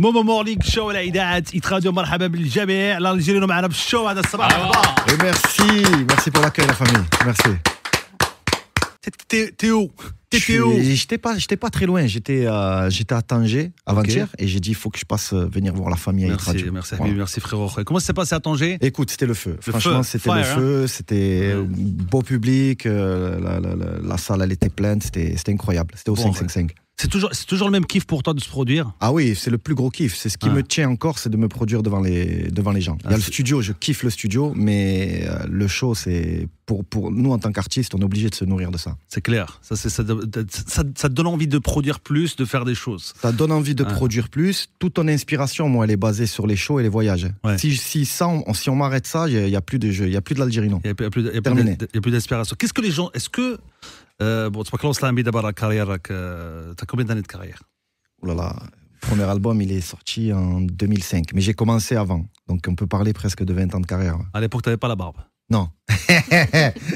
مومو مورليك شو العيدات يتراديو مرحبا بالجميع الجيرينو معنا بالشو هذا الصباح ميرسي ميرسي بور لاكاي لا فامي ميرسي تيو J'étais pas, j'étais pas très loin. J'étais, euh, j'étais à Tanger avant-hier et j'ai dit il faut que je passe euh, venir voir la famille merci, à Itradio. Merci, voilà. merci frérot. Comment ça s'est passé à Tanger Écoute, c'était le feu. Franchement, c'était le hein? feu. C'était beau public. Euh, la, la, la, la, salle, elle était pleine. C'était, c'était incroyable. C'était au 555. 5. C'est toujours, c'est toujours le même kiff pour toi de se produire Ah oui, c'est le plus gros kiff. C'est ce qui ah. me tient encore, c'est de me produire devant les, devant les gens. Ah, il y a le studio, je kiffe le studio, mais euh, le show, c'est pour, pour nous en tant qu'artistes, on est obligé de se nourrir de ça. C'est clair. Ça, c'est, ça, ça, te donne envie de produire plus, de faire des choses. Ça donne envie de ah. produire plus. Toute ton inspiration, moi, elle est basée sur les shows et les voyages. Si, si, on, si on m'arrête ça, il n'y a, plus de jeu, il n'y a plus de l'Algérie, non. Il n'y a, a, plus d'inspiration. Qu'est-ce que les gens. Est-ce que. Euh, bon, tu vas close d'abord la carrière. tu as combien d'années de carrière Oh là là, premier album, il est sorti en 2005, mais j'ai commencé avant. Donc on peut parler presque de 20 ans de carrière. À l'époque, tu n'avais pas la barbe Non.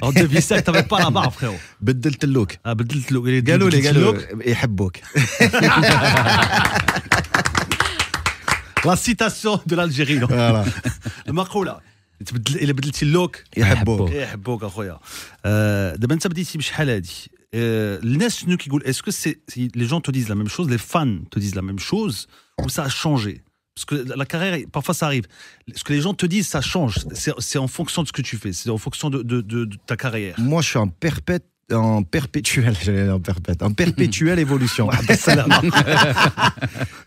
en 2005, tu n'avais pas la barbe, frérot. le look. Ah, بدلت Il قالوا Et قالوا يحبوك. La citation de l'Algérie. Voilà. Le là. تبدل est-ce que les gens te disent la même chose, les fans te disent la même chose, ou ça a changé Parce que la carrière, parfois ça arrive. Ce que les gens te disent, ça change. C'est, en fonction de ce que tu fais, c'est en fonction de, ta carrière. Moi, je suis en perpète. En perpétuel, en en perpétuelle évolution. je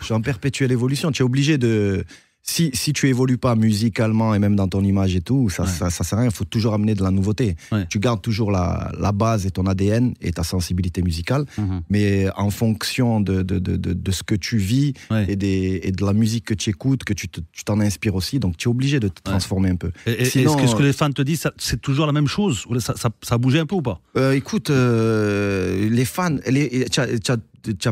suis en perpétuelle évolution. Tu es obligé de, si, si tu évolues pas musicalement et même dans ton image et tout, ça, ne ça, sert à rien. Il faut toujours amener de la nouveauté. Tu gardes toujours la, base et ton ADN et ta sensibilité musicale, mhm. mais en fonction de, ce que tu vis et, des, de la musique que tu écoutes, que tu t'en inspires aussi, donc tu es obligé de te transformer un peu. est-ce que ce que euh, les fans te disent, c'est toujours la même chose ça, ça, a bougé un peu ou pas euh, Écoute, euh, les fans, les, as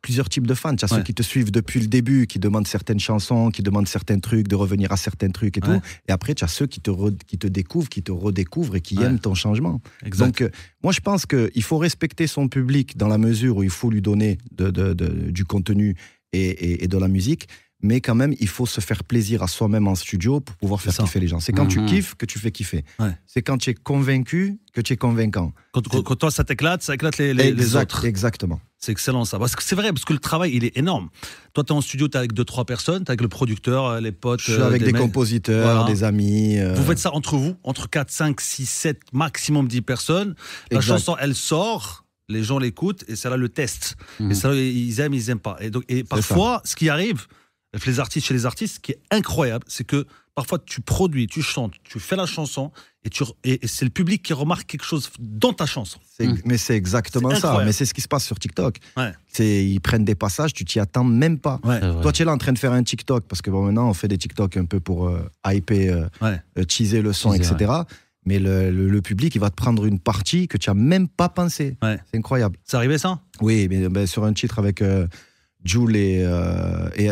plusieurs types de fans. Tu as ceux qui te suivent depuis le début, qui demandent certaines chansons, qui demandent certains trucs, de revenir à certains trucs et tout. Et après, tu as ceux qui te, qui te découvrent, qui te redécouvrent et qui aiment ton changement. Donc, euh, moi, je pense qu'il faut respecter son public dans la mesure où il faut lui donner de, de, du contenu et, et, et de la musique mais quand même, il faut se faire plaisir à soi-même en studio pour pouvoir faire kiffer les gens. C'est quand tu mhm. kiffes que tu fais kiffer. C'est quand tu es convaincu que tu es convaincant. Quand, toi, ça t'éclate, ça éclate les, autres. Exactement. C'est excellent ça. Parce que c'est vrai, parce que le travail, il est énorme. Toi, tu es en studio, tu avec deux, trois personnes, tu avec le producteur, euh, les potes. Je suis avec euh, des, compositeurs, des amis. Euh. Vous faites ça entre vous, entre 4, 5, 6, 7, maximum 10 personnes. La chanson, elle sort les gens l'écoutent et c'est là le test. Et mhm. ça, ils aiment, ils aiment pas. Et, donc, et parfois, ce qui arrive, les artistes chez les artistes, ce qui est incroyable, c'est que parfois tu produis, tu chantes, tu fais la chanson et, et, c'est le public qui remarque quelque chose dans ta chanson. Hmm. Mais c'est exactement ça. Mais c'est ce qui se passe sur TikTok. ils prennent des passages, tu t'y attends même pas. Toi, tu es là en train de faire un TikTok parce que bon, maintenant on fait des TikTok un peu pour euh, hyper, euh, euh, teaser le son, etc. Mais le, public, il va te prendre une partie que tu n'as même pas pensé. C'est incroyable. C'est arrivé ça Oui, mais ben, sur un titre avec. Jules et,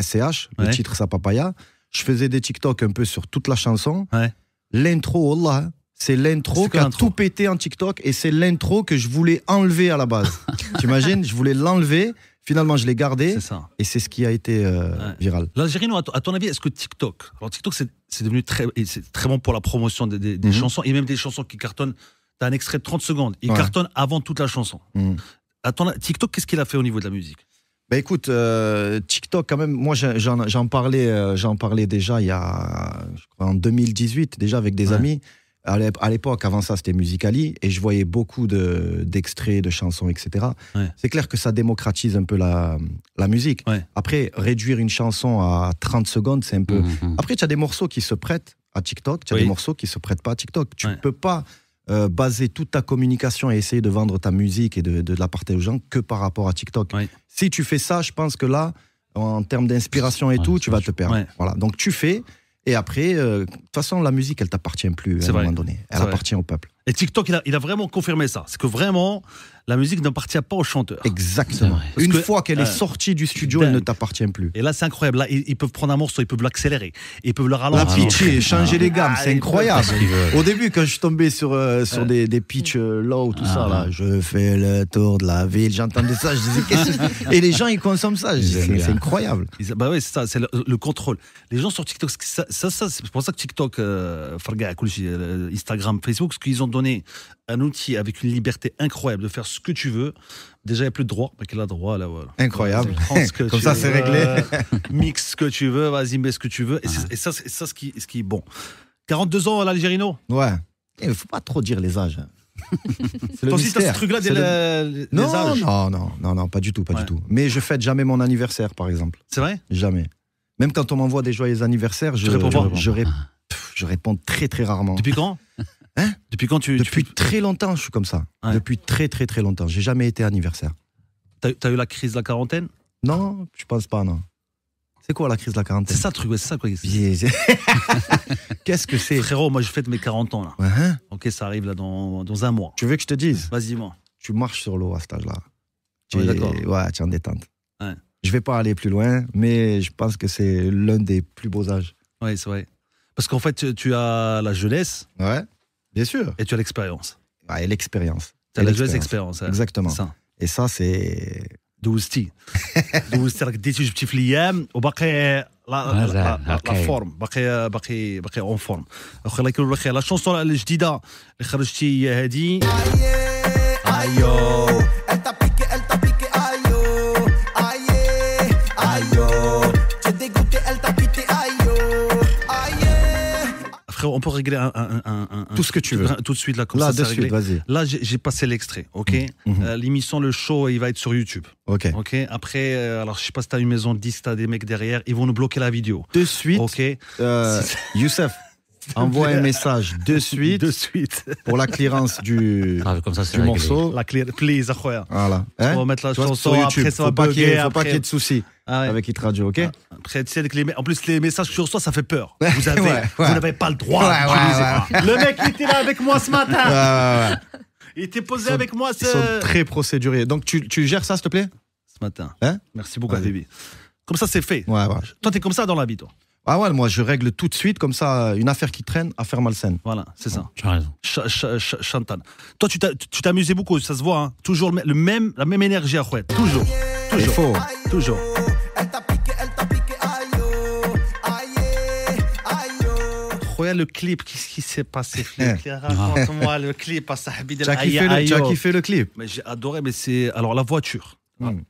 SCH, euh, le titre Sa Papaya. Je faisais des TikTok un peu sur toute la chanson. Ouais. L'intro, là hein. c'est l'intro qui a tout pété en TikTok et c'est l'intro que je voulais enlever à la base. T'imagines Je voulais l'enlever. Finalement, je l'ai gardé. Et c'est ce qui a été euh, viral. L'Algérino, à ton avis, est-ce que TikTok. Alors, TikTok, c'est devenu très, très bon pour la promotion des, mhm. chansons et même des chansons qui cartonnent. T'as un extrait de 30 secondes. Il cartonne avant toute la chanson. Mhm. TikTok, qu'est-ce qu'il a fait au niveau de la musique bah écoute, euh, TikTok quand même, moi j'en parlais, euh, j'en parlais déjà il y a, je crois en 2018 déjà avec des amis. À l'époque, avant ça, c'était Musicali et je voyais beaucoup d'extraits, de, de, chansons, etc. C'est clair que ça démocratise un peu la, la musique. Après, réduire une chanson à 30 secondes, c'est un peu. Mmh, mmh, mmh. Après, tu as des morceaux qui se prêtent à TikTok, tu as des morceaux qui se prêtent pas à TikTok. Tu ne peux pas euh, baser toute ta communication et essayer de vendre ta musique et de, de la partager aux gens que par rapport à TikTok. Si tu fais ça, je pense que là, en termes d'inspiration et tout, tu vas te perdre. Voilà. Donc tu fais. Et après, euh, de toute façon, la musique, elle t'appartient plus à un moment donné. Elle appartient au peuple. Et TikTok, il a vraiment confirmé ça. C'est que vraiment, la musique n'appartient pas au chanteur. Exactement. Une fois qu'elle est euh, sortie du studio, elle ne t'appartient plus. Et là, c'est incroyable. Là, ils, peuvent prendre un morceau, ils peuvent l'accélérer, ils peuvent le ralentir. La pitcher, ah, changer les gammes, ah, c'est incroyable. Au début, quand je suis tombé sur, euh, sur des, des pitchs euh, low, tout ah, ça, là, je fais le tour de la ville, j'entendais ça, je disais qu'est-ce Et les gens, ils consomment ça. C'est incroyable. bah c'est ça, c'est le, contrôle. Les gens sur TikTok, ça, ça, c'est pour ça que TikTok, Instagram, Facebook, ce qu'ils ont donné un outil avec une liberté incroyable de faire ce que tu veux. Déjà, il n'y a plus de droit, mais bah, qu'il a droit là, voilà. Incroyable. Comme ça, c'est réglé. mix ce que tu veux, vas-y, mets ce que tu veux. Et, ça, c'est ça ce qui, ce qui est bon. 42 ans, à l'Algérino Ouais. Il eh, ne faut pas trop dire les âges. truc-là des non, âges non, non, non, non, pas du tout, pas du tout. Mais je fête jamais mon anniversaire, par exemple. C'est vrai Jamais. Même quand on m'envoie des joyeux anniversaires, je, je, réponds, je, réponds très très rarement. Depuis quand Hein Depuis quand tu. Depuis très longtemps, je suis comme ça. Depuis très, très, très longtemps. J'ai jamais été anniversaire. T'as as eu la crise de la quarantaine Non, je pense pas, non. C'est quoi la crise de la quarantaine C'est ça le truc, c'est ça quoi. Qu'est-ce que c'est Frérot, moi je fête mes 40 ans là. Hein ok, ça arrive là dans, dans, un mois. Tu veux que je te dise Vas-y, moi. Tu marches sur l'eau à cet âge-là. Tu d'accord. ouais, en détente. Ouais. Je vais pas aller plus loin, mais je pense que c'est l'un des plus beaux âges. Ouais, c'est vrai. Parce qu'en fait, tu as la jeunesse. Ouais. Bien sûr. Et tu as l'expérience. l'expérience. Tu as la deux expérience. Hein. Exactement. Et ça, c'est. dousti. Dousti, 12 La chanson, ah, la la la chanson, on peut régler un, tout ce que tu veux. Tout de suite là, comme là, de suite, vas-y. Là, j'ai passé l'extrait, ok. Mm-hmm. Euh, l'émission, le show, il va être sur YouTube. Ok. Ok. Après, euh, alors je sais pas si t'as une maison de t'as des mecs derrière, ils vont nous bloquer la vidéo. De suite. Ok. Euh, Youssef envoie un message de suite, pour la clearance du, ah, morceau. La please, Voilà. Hein? On va mettre la chanson sur YouTube. Après, ça faut pas qu'il y, ait de soucis. Ah avec Hit Radio, ok ah, Après, en plus, les messages que tu reçois, ça fait peur. Vous n'avez pas le droit Le mec, il était là avec moi ce matin. Il était posé avec moi. Ce... Ils très procédurier. Donc, tu, gères ça, s'il te plaît Ce matin. Hein? Merci beaucoup, David. Comme ça, c'est fait. Toi, t'es comme ça dans la vie, toi ah ouais, moi je règle tout de suite comme ça une affaire qui traîne, affaire malsaine. Voilà, c'est ça. Tu as raison. Ch Toi, tu t'amusais beaucoup, ça se voit. Hein. Toujours le même, la même énergie à Toujours. Toujours. Faux. Toujours. le clip, qu'est-ce qui s'est passé eh. Raconte-moi le clip, Tu as kiffé le clip Mais j'ai adoré, mais c'est. Alors la voiture. Hmm.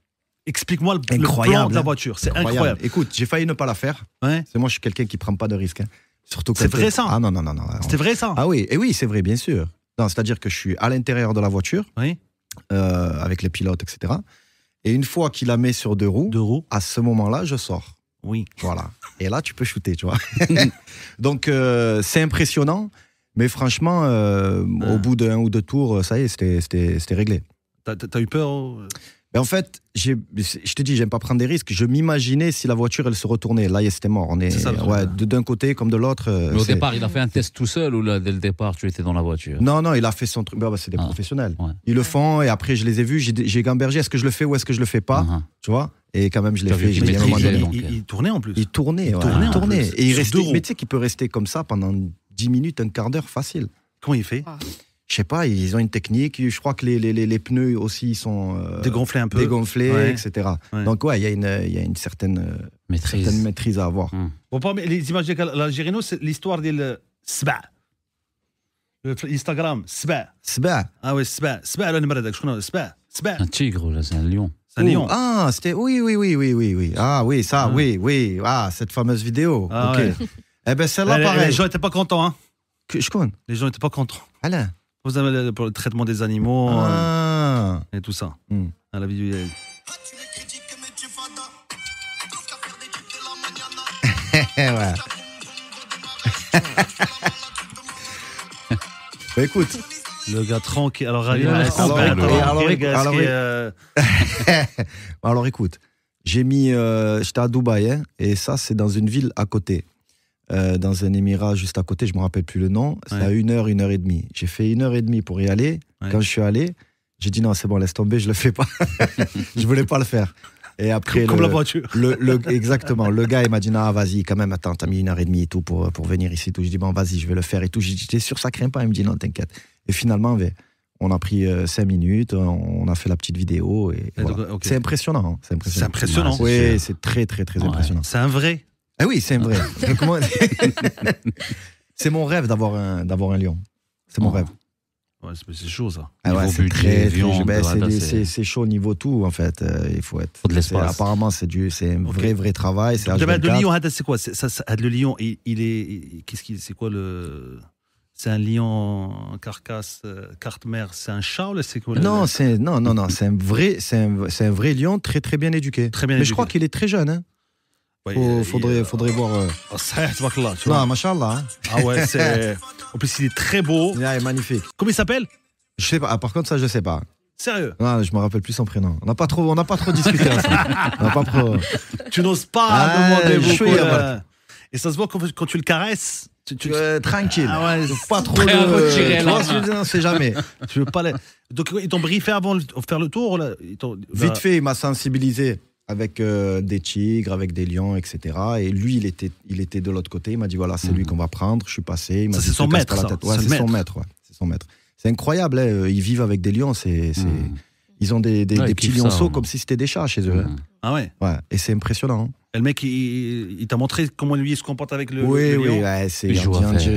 Explique-moi le, plan de la hein. voiture. C'est incroyable. Écoute, j'ai failli ne pas la faire. C'est moi, je suis quelqu'un qui prend pas de risques. Hein. Surtout C'est vrai ça. Ah non non non non. C'était vrai ça. Ah oui, et oui, c'est vrai, bien sûr. C'est-à-dire que je suis à l'intérieur de la voiture, oui. Euh, avec les pilotes, etc. Et une fois qu'il la met sur deux roues, deux roues. à ce moment-là, je sors. Oui. Voilà. Et là, tu peux shooter, tu vois. Donc, euh, c'est impressionnant. Mais franchement, euh, au ah. bout d'un ou deux tours, ça y est, c'était réglé. T'as eu peur oh, ben, en fait, je te dis, j'aime pas prendre des risques. Je m'imaginais si la voiture, elle se retournait. Là, c'était mort. On est, ouais, d'un côté comme de l'autre. Euh, au départ, il a fait un test tout seul ou là, dès le départ, tu étais dans la voiture Non, non, il a fait son truc. Bah, c'est des ah, professionnels. Ils le font et après, je les ai vus. J'ai gambergé. Est-ce que je le fais ou est-ce que je le fais pas uh-huh. Tu vois et quand même, je l'ai fait. Euh. il, tournait en plus. Il tournait, il tournait, Et il restait. Mais tu sais qu'il peut rester comme ça pendant 10 minutes, un quart d'heure, facile. Comment il fait ah je sais pas, ils ont une technique. Je crois que les, les, les pneus aussi sont euh, dégonflés un peu, dégonflés, etc. Donc ouais, il y a une, y a une certaine euh, maîtrise, certaine maîtrise à avoir. Hmm. les images de l'Algérino, c'est l'histoire de Sba. Instagram, Sba. Sba. Ah oui, Sba. Sba, le numéro Sba. Sba. Un tigre, là, c'est un lion. un lion. Ah, c'était. Oui, oui, oui, oui, oui, Ah oui, ça, ah. oui, oui. Ah, cette fameuse vidéo. Ah, ok. eh ben, celle-là, pareil. Les gens n'étaient pas contents, hein. Que, je connais. Les gens n'étaient pas contents. Alain pour le traitement des animaux euh, ah. et tout ça. À hmm. la vidéo. bah écoute. Le gars tranquille. Alors, alors, euh, bah, alors, écoute, j'ai mis, euh, j'étais à Dubaï hein, et ça c'est dans une ville à côté. Euh, dans un émirat juste à côté, je me rappelle plus le nom. C'est à une heure, une heure et demie. J'ai fait une heure et demie pour y aller. Quand je suis allé, j'ai dit non, c'est bon, laisse tomber, je le fais pas. je voulais pas le faire. Et après, comme, la voiture. Le, exactement. Le gars, il m'a dit non, vas-y, quand même, attends, t'as mis une heure et demie et tout pour, pour venir ici. Tout. Je dis bon, vas-y, je vais le faire et tout. J'étais sûr, ça craint pas Il me dit non, t'inquiète. Et finalement, ben, on a pris euh, cinq minutes, on a fait la petite vidéo. Et, hein. C'est impressionnant. C'est impressionnant. Oui, c'est très, très, très impressionnant. C'est un vrai. Ah oui, c'est vrai. c'est mon rêve d'avoir un, d'avoir un lion. C'est mon oh. rêve. Ouais, c'est chaud ça. Ah ouais, c'est très, très ben, c'est c'est chaud niveau tout en fait. Euh, il faut être. de Apparemment, c'est du, c'est un vrai vrai travail. C'est le lion, c'est quoi ça, ça, Le lion, il, il est, qu'est-ce qu'il, c'est quoi le C'est un lion carcasse, euh, carte mère. C'est un chat ou c'est quoi le... Non, c'est non non non, c'est un vrai, c'est un, un, vrai lion très très bien éduqué. Très bien. Mais je crois qu'il est très jeune. Hein. Faut, faudrait, faudrait voir. Euh. Oh, tu vois. Non, machallah. Hein. Ah ouais, c'est. En plus, il est très beau. Il est magnifique. Comment il s'appelle Je sais pas. Ah, par contre, ça, je sais pas. Sérieux Non, je me rappelle plus son prénom. On n'a pas trop, on n'a pas trop discuté. On n'a pas trop. Tu n'oses pas ah, demander beaucoup. euh, Et ça se voit quand, tu le caresses. Tu, tu... Euh, tranquille. Ah ouais, pas trop. Très de... Retiré, Tu vois, non, c'est jamais. tu veux pas les... Donc ils t'ont briefé avant de faire le tour là Vite bah- fait, il m'a sensibilisé avec euh, des tigres, avec des lions, etc. Et lui, il était, il était de l'autre côté. Il m'a dit voilà, c'est lui mhm. qu'on va prendre. Je suis passé. Il ça, c'est son, ouais, C'est son maître. Ouais. c'est son maître. C'est incroyable. Hein. Euh, ils vivent avec des lions. C'est, mhm. Ils ont des, petits lionceaux hein. comme si c'était des chats chez eux. Hein. Mhm. Ah ouais. ouais. Et c'est impressionnant. Et le mec, il, t'a montré comment lui il se comporte avec le. Oui, lion. oui, ouais, c'est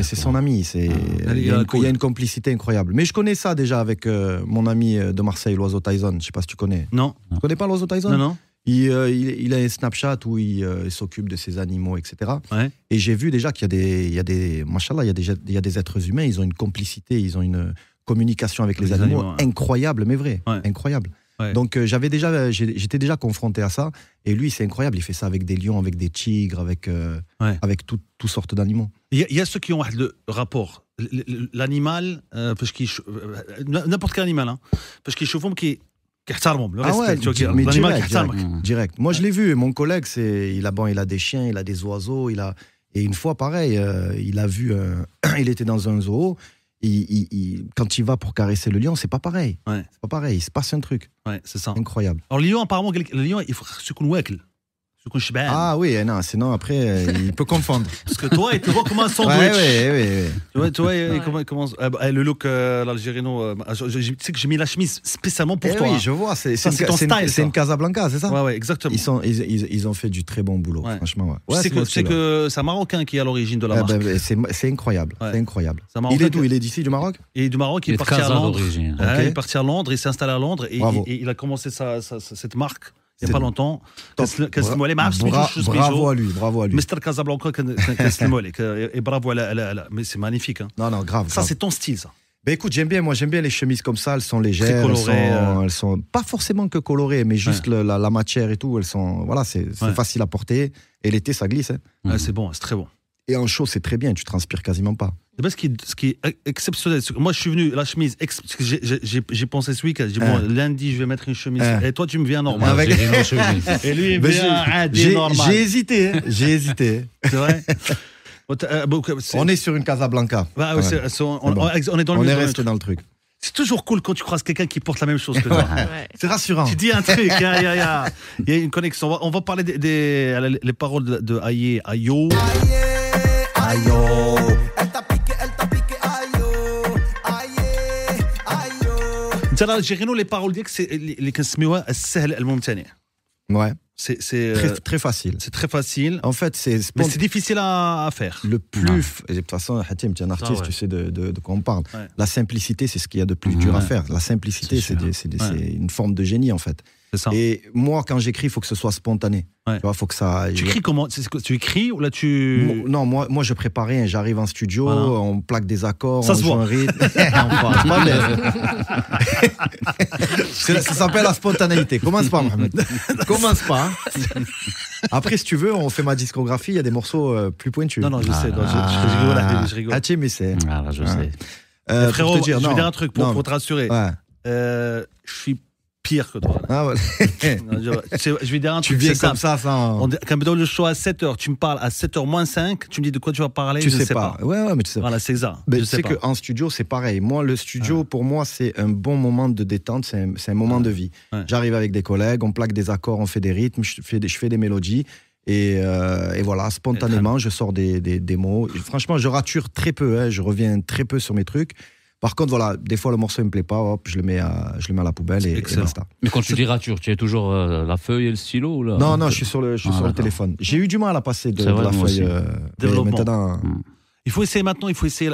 c'est son ami. C'est ah. il, y a une complicité incroyable. Mais je connais ça déjà avec euh, mon ami de Marseille, l'oiseau Tyson. Je sais pas si tu connais. Non. Tu ne connais pas l'oiseau Tyson Non, non. Euh, il, a un Snapchat où il, euh, s'occupe de ses animaux, etc. Et j'ai vu déjà qu'il y a des, il y il y a des, il des êtres humains, ils ont une complicité, ils ont une communication avec les, animaux, incroyable, mais vrai, incroyable. Donc euh, j'avais déjà, j'étais déjà confronté à ça. Et lui, c'est incroyable, il fait ça avec des lions, avec des tigres, avec, avec toutes sortes d'animaux. Il y, a ceux qui ont le rapport. L'animal, parce qu'il n'importe quel animal, hein, parce qu'ils mais qui le ah ouais, mais mm. direct, Moi, je l'ai vu. Mon collègue, c'est, il a bon, il a des chiens, il a des oiseaux, il a. Et une fois, pareil, euh, il a vu. Euh, il était dans un zoo. et quand il va pour caresser le lion, c'est pas pareil. C'est pas pareil. Il se passe un truc Ouais, c'est ça. incroyable. Alors, le lion, apparemment, le lion, il faut se coule ah oui, eh non, sinon après, euh, il peut confondre. Parce que toi, il te voit comme un sandwich. Ouais, ouais, ouais, Tu vois, il commence. Euh, bah, le look euh, l'algérino, euh, ah, tu sais que j'ai mis la chemise spécialement pour eh toi. Oui, hein. je vois, c'est ton style une, une, Casablanca, c'est ça Ouais, ouais, exactement. Ils, sont, ils, ils, ont fait du très bon boulot, franchement. Ouais. c'est que c'est un Marocain qui est à l'origine de la ah, marque. Ben, c'est incroyable, c'est incroyable. il est d'où Il est d'ici, du Maroc Il est du Maroc, il est parti à Londres. Hein, il est parti à Londres, il s'est installé à Londres et il a commencé cette marque il n'y a pas longtemps que moi les bravo à lui bravo à lui ce que et bravo à elle mais c'est magnifique hein. non non grave ça c'est ton style ça ben écoute, j'aime bien, moi j'aime bien les chemises comme ça, elles sont légères, elles, sont, euh. elles, sont, pas forcément que colorées, mais juste la, la, matière et tout, elles sont, voilà, c'est facile à porter, et l'été ça glisse. Hein. C'est bon, c'est très bon. Et en chaud, c'est très bien, tu transpires quasiment pas. Ce qui, est, ce qui exceptionnel, moi je suis venu, la chemise, j'ai pensé ce week-end, dit, bon, ah. lundi je vais mettre une chemise. Ah. Et toi tu me viens normal. Avec... Et lui il vient ah, J'ai hésité, hein, j'ai hésité. C'est vrai euh, On est sur une Casablanca. on, est dans le On resté dans le truc. C'est toujours cool quand tu croises quelqu'un qui porte la même chose que toi. C'est rassurant. Tu dis un truc, il y, a une connexion. On va, parler des, les paroles de, de Ayo. Ayo aïe aïe, Elle t'a piqué, elle t'a les aïe oh. Aïe, aïe les ترى الجيرينو لي les ديالك اللي كنسميوها السهل Ouais. C'est très, euh, très, facile. C'est très facile. En fait, c'est mais c'est difficile à, à, faire. Le plus, et de toute façon, Hatim, tu es un artiste, tu sais de, de, de, quoi on parle. La simplicité, c'est ce qu'il y a de plus dur à faire. La simplicité, c'est une forme de génie en fait. Et moi, quand j'écris, il faut que ce soit spontané. Tu vois, faut que ça. Tu écris comment Tu écris ou là tu Non, moi, moi, je prépare rien. J'arrive en studio, on plaque des accords, on joue un rythme. ça, ça s'appelle la spontanéité. Commence pas, Mohamed. Commence pas. Après, si tu veux, on fait ma discographie. Il y a des morceaux euh, plus pointus. Non, non, je sais. je, rigole. Ah je mais c'est. je sais. frérot, je vais dire un truc pour, te rassurer. Euh, je suis que toi. Ah ouais. je, je, vais dire Tu viens comme ça On, le choix à 7h, tu me parles à 7h moins 5, tu me dis de quoi tu vas parler. Tu je sais, sais pas. Ouais, mais tu sais c'est ça. Ben, je sais, qu'en studio, c'est pareil. Moi, le studio, pour moi, c'est un bon moment de détente, c'est un, moment de vie. J'arrive avec des collègues, on plaque des accords, on fait des rythmes, je fais des, je fais des mélodies. Et, euh, voilà, spontanément, je sors des, mots. Franchement, je rature très peu, hein. je reviens très peu sur mes trucs. Par contre, voilà, des fois le morceau il me plaît pas, hop, je le mets à, je le mets à la poubelle et, et basta. Mais quand tu dis rature, tu es toujours euh, la feuille et le stylo là Non, non, je suis sur le, je suis ah, sur le téléphone. J'ai eu du mal à passer de, la feuille. Euh, euh, mm. Il faut essayer maintenant, il faut essayer.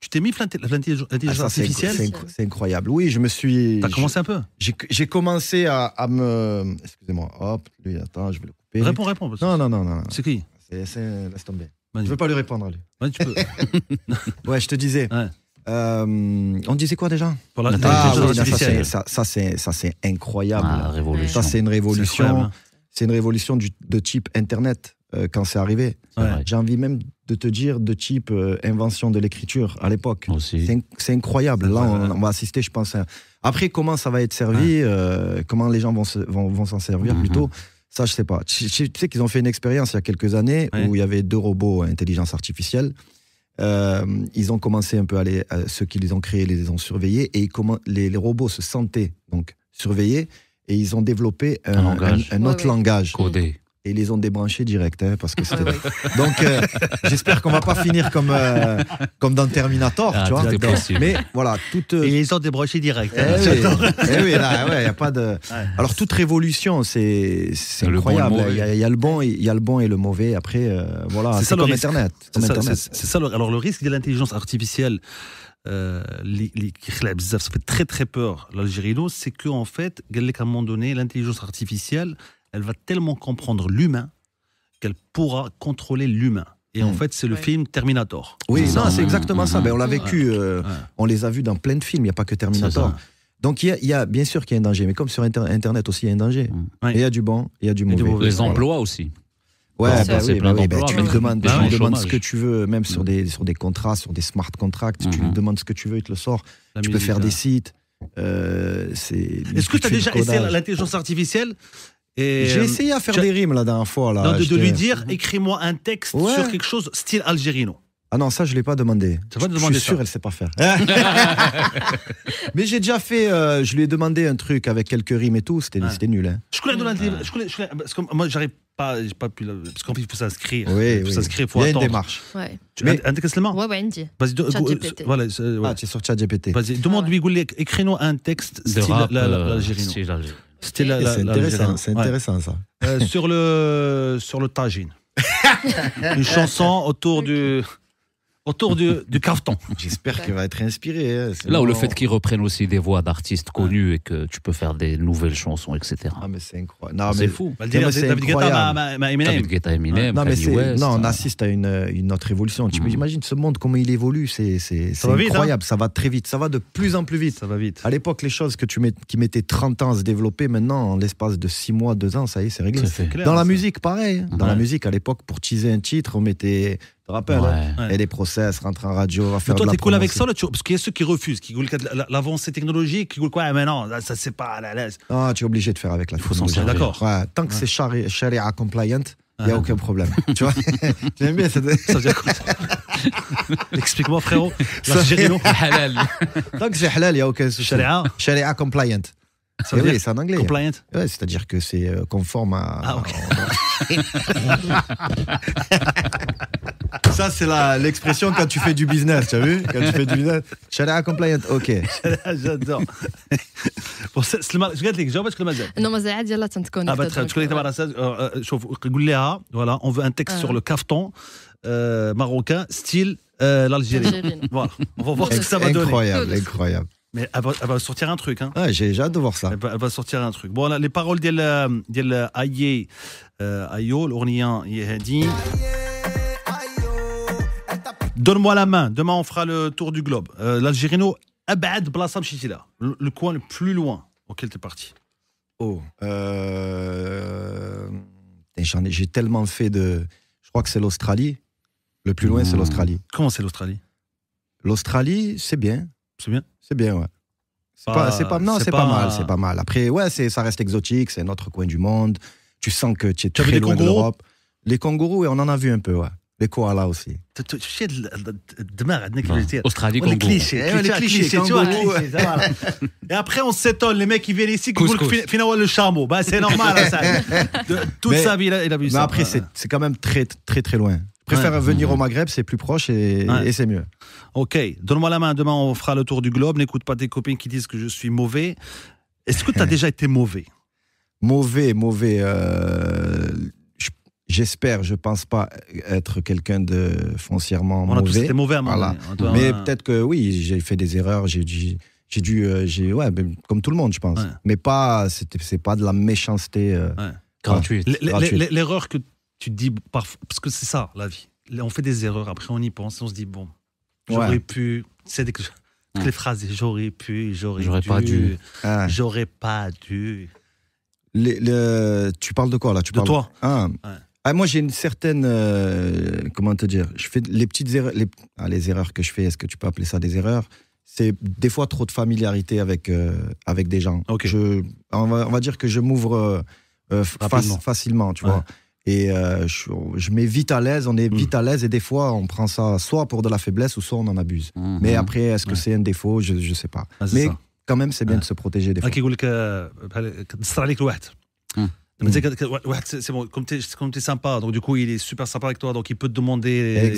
Tu t'es mis l'intelligence ah, artificielle C'est incroyable. Oui, je me suis. T'as commencé un peu J'ai commencé à, me. Excusez-moi, hop, lui, attends, je vais le couper. Réponds, réponds. Non, non, non, non. C'est qui C'est. Laisse tomber. Je ne veux pas lui répondre lui. Ouais, ouais, je te disais. Ouais. Euh, on disait quoi déjà Pour ah, Ça, c'est incroyable. Ah, ça, c'est une révolution. C'est hein. une révolution de type Internet euh, quand c'est arrivé. J'ai envie même de te dire de type euh, invention de l'écriture à l'époque. C'est incroyable. Là, on, va assister, je pense. Après, comment ça va être servi Comment les gens vont s'en vont, servir mhm. plutôt ça, je sais pas. Tu sais qu'ils ont fait une expérience il y a quelques années où il y avait deux robots à intelligence artificielle euh, ils ont commencé un peu à les, ceux qui les ont créés, les ont surveillés, et ils les, les, robots se sentaient donc surveillés, et ils ont développé un, autre langage. Codé et ils les ont débranchés direct, hein, parce que ah c'était. Donc, euh, j'espère qu'on va pas finir comme euh, comme dans Terminator, ah, tu vois. mais voilà, toutes. Euh, et ils ont débranché direct. Hein. Eh oui, eh a pas de. Alors toute révolution, c'est c'est incroyable. Il y, a le bon, il y a le bon et le mauvais. Après, voilà, c'est comme Internet. C'est ça, ça. alors le risque de l'intelligence artificielle. les, les, ça fait très très peur l'Algérie, c'est que, en fait, à un moment donné, l'intelligence artificielle, elle va tellement comprendre l'humain qu'elle pourra contrôler l'humain. Et en hmm. fait, c'est le film Terminator. Oui, c'est hmm. exactement ça. Mais ben, on l'a vécu, euh, on les a vus dans plein de films, il n'y a pas que Terminator. Donc, il y, a, bien sûr qu'il y a un danger, mais comme sur Internet aussi, il y a un danger. Hmm. Il y a du bon, il y a du mauvais. Les emplois aussi. Ouais, bah oui, bah bah tu lui demandes, ce que tu veux, même sur, des, sur des contrats, sur des smart contracts, tu lui demandes ce que tu veux, il te le sort. tu peux faire des hein. sites. Euh, Est-ce que tu as déjà essayé l'intelligence artificielle j'ai euh, essayé à faire des rimes la dernière fois. Là, de, lui dire mhm. écris-moi un texte sur quelque chose style algérino. Ah non, ça, je ne l'ai pas demandé. Pas demandé suis sûr, elle ne sait pas faire. Mais j'ai déjà fait, euh, je lui ai demandé un truc avec quelques rimes et tout, c'était nul. Hein. Je connais, je moi, j'arrive pas, pas pu, parce qu'en fait, il faut s'inscrire. il faut s'inscrire, pour Il y a une démarche. Tu, Mais, un texte Oui, oui, euh, voilà, ah, tu es sur ChatGPT. Vas-y, demande-lui, écris-nous un texte style l'Algérino c'est intéressant, ça. Euh, sur, le, sur le tagine. Une chanson autour du autour du, du J'espère qu'il va être inspiré. Hein, Là où le fait qu'ils reprennent aussi des voix d'artistes connus et que tu peux faire des nouvelles chansons, etc. Ah, mais c'est incroyable. C'est fou. David Guetta, Eminem. Non, mais West, non, on assiste à une, une autre évolution. Tu peux mm. imaginer ce monde, comment il évolue. C'est hein. incroyable. Vite, ça va très vite. Ça va de plus en plus vite. Ça va vite. À l'époque, les choses que tu met, qui mettaient 30 ans à se développer, maintenant, en l'espace de 6 mois, 2 ans, ça y est, c'est réglé. Dans la musique, pareil. Dans la musique, à l'époque, pour teaser un titre, on mettait te rappelles hein Et les procès, rentrer en radio, faire mais toi, t'es cool avec ça, là, tu... parce qu'il y a ceux qui refusent, qui goulent l'avancée technologique, qui goulent quoi, eh, mais non, ça c'est pas à la laisse. Non, ah, tu es obligé de faire avec la Il faut s'en servir. D'accord. tant que c'est sharia, compliant, il n'y a aucun problème. tu vois J'aime bien cette... Ça veut Explique-moi, frérot. Ça, non. halal. Tant que c'est halal, il n'y a aucun souci. Sharia Sharia compliant. C'est eh oui, c'est en anglais. Compliant. Eh ouais, c'est-à-dire que c'est euh, conforme à. Ah, OK. Ça, c'est l'expression quand tu fais du business, tu as vu Quand tu fais du business. Sharia compliant, ok. J'adore. جاتلك جاوبتك المازال؟ Non, مازال عاد يلا تنتكون. Ah, bah, connais لك تبع راسها شوف قول Reguléa, voilà, on veut un texte sur le cafeton euh, marocain style euh, l'Algérie. on va voir ce que ça va donner. Incroyable, incroyable. Mais elle va, sortir un truc. Hein. Ah, j'ai hâte de voir ça. Elle va, sortir un truc. Bon, les paroles d'elle, de Aïe, euh, l'Ornian, Donne-moi la main. Demain, on fera le tour du globe. Euh, L'Algérino, Abad Blassam Le coin le plus loin auquel tu es parti. Oh. Euh... J'ai tellement fait de. Je crois que c'est l'Australie. Le plus loin, c'est hmm. l'Australie. Comment c'est l'Australie L'Australie, c'est bien. C'est bien. C'est bien, ouais. C'est pas, pas, non, c'est pas, mal, c'est pas mal. Après, ouais, ça reste exotique, c'est notre coin du monde. Tu sens que tu es très loin de l'Europe. Les kangourous, on en a vu un peu, ouais. Les koalas aussi. Tu sais, demain, Australie, Congo. Les clichés, les clichés, c'est Et après, on s'étonne, les mecs ils viennent ici, qui finalement le chameau. Bah, c'est normal, hein, ça. Toute sa vie, il a vu ça. Mais après, c'est quand même très, très, très loin préfère venir au Maghreb, c'est plus proche et, c'est mieux. Ok, donne-moi la main, demain on fera le tour du globe, n'écoute pas tes copines qui disent que je suis mauvais. Est-ce que tu as déjà été mauvais Mauvais, mauvais. Euh, j'espère, je pense pas être quelqu'un de foncièrement on a Tous été mauvais à Mais peut-être que oui, j'ai fait des erreurs, j'ai dû j'ai dû euh, j'ai ouais comme tout le monde je pense mais pas c'est pas de la méchanceté euh, gratuite. l'erreur que tu dis parce que c'est ça la vie. On fait des erreurs, après on y pense, on se dit bon, j'aurais pu. C'est des... les phrases, j'aurais pu, j'aurais dû, pas dû, j'aurais pas dû. Ah. le tu parles de quoi là tu De toi. Ah. Ah, moi, j'ai une certaine. Euh, comment te dire Je fais les petites erreurs. Les, erreurs que je fais, est-ce que tu peux appeler ça des erreurs C'est des fois trop de familiarité avec, euh, avec des gens. Je, on, va, dire que je m'ouvre euh, facilement, tu vois. Et euh, je, je, mets vite à l'aise, on est vite hmm. à l'aise et des fois on prend ça soit pour de la faiblesse ou soit on en abuse. Hmm. Mais hmm. après, est-ce que c'est un défaut Je ne sais pas. Ah, mais quand même, c'est bien de se protéger des fois. Euh, c'est bon, comme tu es, sympa, donc du coup il est super sympa avec toi, donc il peut te demander,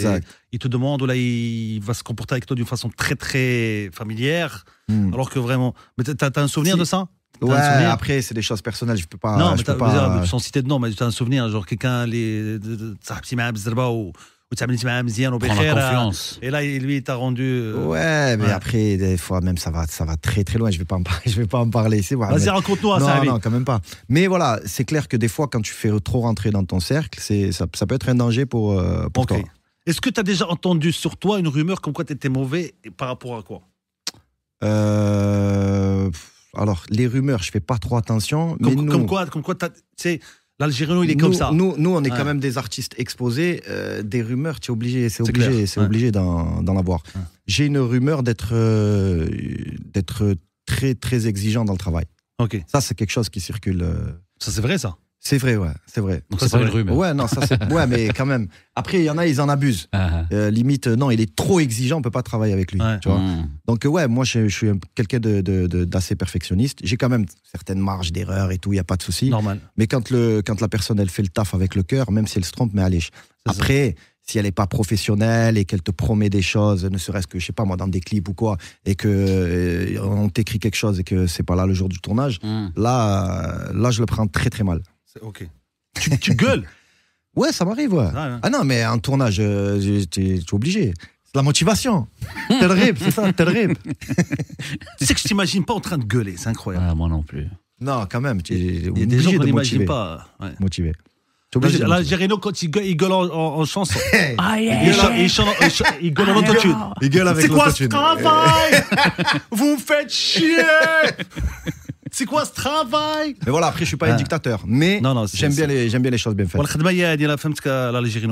il te demande, ou là il va se comporter avec toi d'une façon très très familière, alors que vraiment. Mais t'as as un souvenir de ça Ouais, après, c'est des choses personnelles, je peux pas. Non, je peux pas... Euh, sans citer de nom, mais tu as un souvenir, genre quelqu'un, les. وتعاملت a confiance. et là lui t'a rendu euh, ouais mais après des fois même ça va ça va très très loin je vais pas parler je vais pas en parler vas-y raconte nous non non quand même pas mais voilà c'est clair que des fois quand tu fais trop rentrer dans ton cercle c'est ça, peut être un danger pour, euh, toi est-ce que tu as déjà entendu sur toi une rumeur comme quoi tu étais mauvais et par rapport à quoi euh alors les rumeurs, je fais pas trop attention. Comme, quoi, comme quoi, tu sais. L'Algérien, il est comme ça. Nous, nous on est quand même des artistes exposés. Euh, des rumeurs, tu es obligé, c'est obligé, c'est obligé d'en avoir. J'ai une rumeur d'être euh, d'être très très exigeant dans le travail. Ok. Ça, c'est quelque chose qui circule. Euh, ça, c'est vrai, ça. C'est vrai, ouais, c'est vrai. Donc c'est pas une rumeur. Ouais, non, ça ouais, mais quand même. Après, il y en a, ils en abusent. Ah, ah. Euh, limite, non, il est trop exigeant, on peut pas travailler avec lui. Tu vois mmh. Donc ouais, moi je, suis quelqu'un de, d'assez perfectionniste. J'ai quand même certaines marges d'erreur et tout, il y a pas de souci. Normal. Mais quand le quand la personne elle fait le taf avec le cœur, même si elle se trompe, mais allez. Après, si elle n'est pas professionnelle et qu'elle te promet des choses, ne serait-ce que, je sais pas moi, dans des clips ou quoi, et que euh, t'écrit quelque chose et que c'est pas là le jour du tournage, mmh. là, là, je le prends très très mal. Ok. Tu, tu gueules Ouais, ça m'arrive, ah, ouais. Ah, non, mais en tournage, euh, tu es obligé. C'est la motivation. tel rip, c'est ça, tel rip. tu sais que je t'imagine pas en train de gueuler, c'est incroyable. Ah, moi non plus. Non, quand même. Il y a des gens ne pas. Ouais. Motivé. Là, Gérino, quand il gueule, il gueule en, en, chanson. Ah, il, gueule, chante, il, gueule en ah, autotune. Il gueule avec l'autotune. C'est quoi ce travail Vous me faites chier c'est quoi ce travail Mais voilà, après, je suis pas un ah. dictateur. Mais j'aime bien, les, j'aime bien les choses bien faites.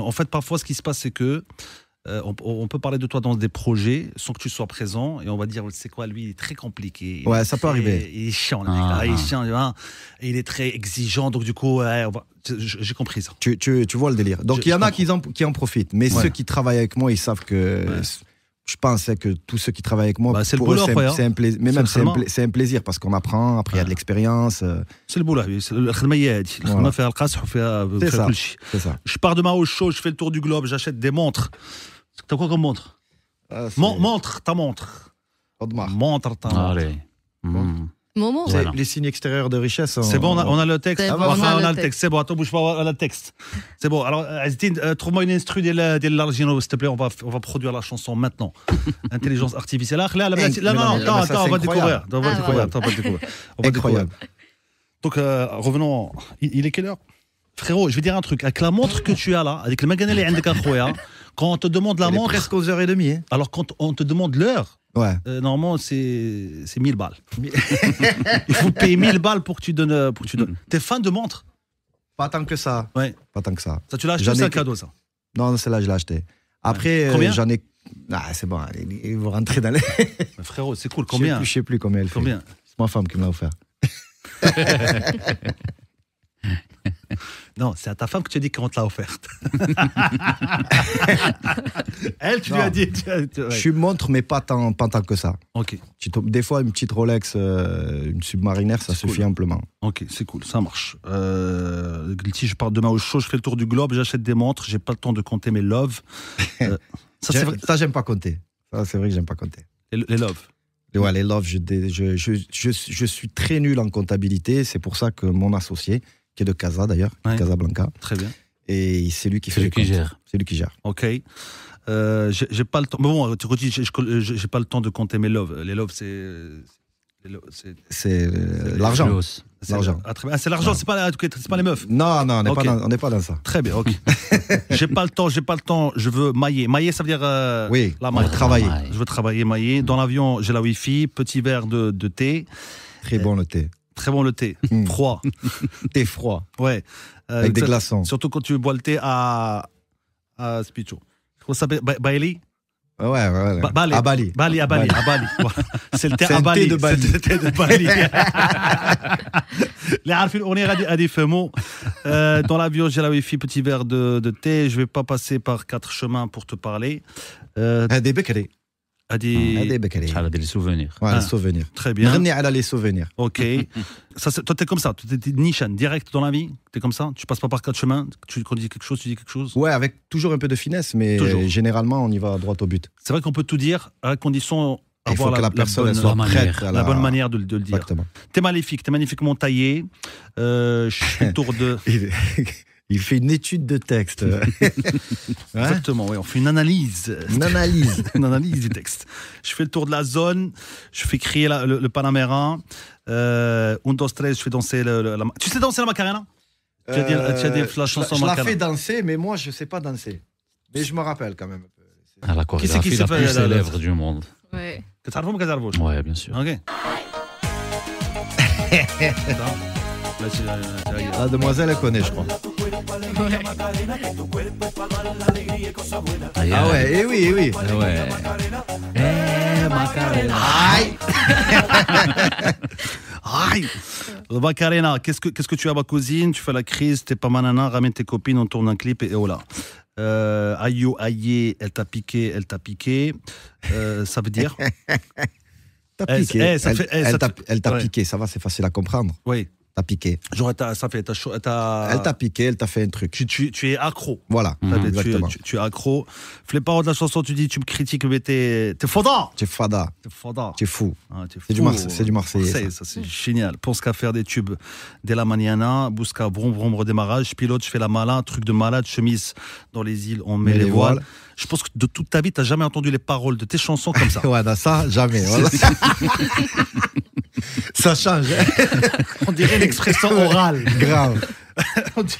En fait, parfois, ce qui se passe, c'est que. Euh, on, peut parler de toi dans des projets sans que tu sois présent et on va dire c'est quoi lui il est très compliqué ouais ça peut arriver ah. il est chiant il est chiant il est très exigeant donc du coup j'ai compris ça tu, tu, vois le délire donc il y en a qui en, qui en profitent mais ceux qui travaillent avec moi ils savent que je pensais que tous ceux qui travaillent avec moi, bah, c'est hein. un, plaisir. Mais même, c'est un, un, plaisir parce qu'on apprend, après, il y a de l'expérience. Euh. C'est le boulot. Je pars de Mao Show, je fais le tour du globe, j'achète des montres. T'as quoi comme montre ah, Montre, ta montre. Audemars. Montre, ta montre. Mm. Moment. Voilà. Les, signes extérieurs de richesse. C'est bon, on a, le texte. on a, le texte. C'est bon, attends, bouge pas, on a le texte. C'est bon. Alors, euh, Azitine, euh, trouve-moi une instru de l'argino s'il te plaît. On va, on va produire la chanson maintenant. Intelligence artificielle. Ah, là, là, non, attends, ah, attends, on va découvrir. On va découvrir. Donc, euh, revenons. Il, est quelle heure Frérot, je vais dire un truc. Avec la montre que tu as là, avec le magané et hein, quand on te demande la montre. Presque aux heures et demie. Hein. Alors, quand on te demande l'heure. Ouais. Euh, normalement, c'est 1000 balles. Il faut payer 1000 balles pour que tu donnes. Euh, pour que tu T'es fan de montre Pas tant que ça. Ouais. Pas tant que ça. Ça, tu l'as acheté c'est un cadeau, ça Non, c'est là je l'ai acheté. Après, euh, j'en ai. Ah, c'est bon, allez, vous rentrez dans les. frérot, c'est cool. Combien Je sais sais plus combien elle fait. Combien C'est ma femme qui me l'a offert. Non, c'est à ta femme que tu dis qu'on te l'a offerte. Elle, tu lui as dit. Je suis montre, mais pas tant, pas tant que ça. Ok. Des fois, une petite Rolex, euh, une submarinaire, ça suffit amplement. Ok, c'est cool, ça marche. Euh, si je pars demain au show, je fais le tour du globe, j'achète des montres, j'ai pas le temps de compter mes loves. Euh, ça, j'aime pas compter. Ça, c'est vrai que j'aime pas compter. Les, loves Ouais, les loves, je, je suis très nul en comptabilité. C'est pour ça que mon associé, qui est de Casa d'ailleurs, Casablanca. Très bien. Et c'est lui qui fait lui qui gère. C'est lui qui gère. Ok. Euh, j'ai pas le temps. bon, tu redis, euh, j'ai pas le temps de compter mes loves. Les loves, c'est euh, c'est l'argent. L'argent. Ah, ah, c'est l'argent, c'est pas, pas les meufs. Non, non, on n'est pas, dans ça. Très bien, ok. j'ai pas le temps, j'ai pas le temps, je veux mailler. Mailler, ça veut dire. oui, la travailler. Je veux travailler, mailler. Dans l'avion, j'ai la Wi-Fi, petit verre de thé. Très bon le thé. Très bon le thé. Mm. Froid. thé froid. Ouais. Euh, Avec des glaçons. Surtout quand tu bois le thé à. à Spicho. Comment ça s'appelle Bailey Ouais, ouais, ouais. Ba À Bali. Bali, à Bali. Bali. C'est le thé à Bali. C'est le thé de Bali. Les on est à des mots. Euh, dans la bio, j'ai la wifi, petit verre de, de thé. Je ne vais pas passer par quatre chemins pour te parler. Euh, des à des souvenirs. À des souvenirs. لي سوفونير تري à ça toi t'es comme ça tu t'es nichan direct dans la vie t'es comme ça tu passes pas par quatre chemins tu quand dis quelque chose tu dis quelque chose ouais avec toujours un peu de finesse mais généralement on y va droit au but c'est vrai qu'on peut tout dire à condition il faut la, que la, personne bonne, soit prête la, la, bonne manière de, le dire. Exactement. T'es maléfique, t'es magnifiquement taillé. Euh, je suis autour de. Il fait une étude de texte. Exactement, oui, on fait une analyse. Une analyse. une analyse du texte. Je fais le tour de la zone, je fais crier le, Panaméran. Euh, un, dos, tres, je fais danser la... Tu sais danser la macarena tu, as dit, euh, tu as la chanson Macarena je la fais danser, mais moi, je ne sais pas danser. Mais je me rappelle quand même. Ah, la chorégraphie qui, qui la plus euh, célèbre du monde. Ouais. Oui, bien sûr. Ok. Là, la, demoiselle, elle connaît, je crois. Ah, ouais, et eh oui, et eh oui. Ah ouais. Eh, Macarena. Aïe. Aïe. Euh, Macarena, qu'est-ce que, qu'est-ce que tu as, ma cousine Tu fais la crise, t'es pas manana, ramène tes copines, on tourne un clip et, voilà. Oh euh, aïe, oh, aïe, elle t'a piqué, elle t'a piqué. Euh, ça veut dire T'as eh, piqué. elle, t'a piqué, ça va, c'est facile à comprendre. Oui, t'a piqué. Genre, ça fait, t'a, Elle t'a piqué, elle t'a fait un truc. Tu, tu, es accro. Voilà. Tu, tu, es accro. Les paroles de la chanson, tu dis, tu me critiques, mais t'es, t'es fada. T'es fada. T'es fada. T'es fou. Ah, c'est, du c'est du, Marseillais. Marseille, c'est génial. Pense qu'à faire des tubes dès la maniana, Bousca, brum brum redémarrage, pilote, je fais la malin, truc de malade, chemise dans les îles, on met, les, voiles. Je pense que de toute ta vie, t'as jamais entendu les paroles de tes chansons comme ça. ouais, ça, jamais. Ça change. Hein. On dirait une expression orale. Grave.